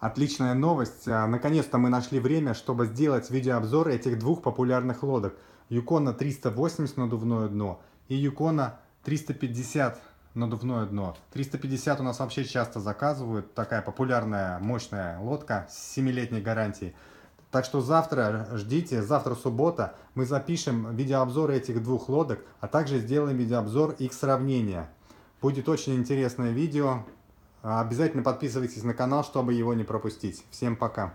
Отличная новость. А, наконец-то мы нашли время, чтобы сделать видеообзор этих двух популярных лодок. Юкона 380 надувное дно и Юкона 350 надувное дно. 350 у нас вообще часто заказывают. Такая популярная, мощная лодка с 7-летней гарантией. Так что завтра ждите, завтра суббота, мы запишем видеообзор этих двух лодок, а также сделаем видеообзор их сравнения. Будет очень интересное видео, Обязательно подписывайтесь на канал, чтобы его не пропустить. Всем пока!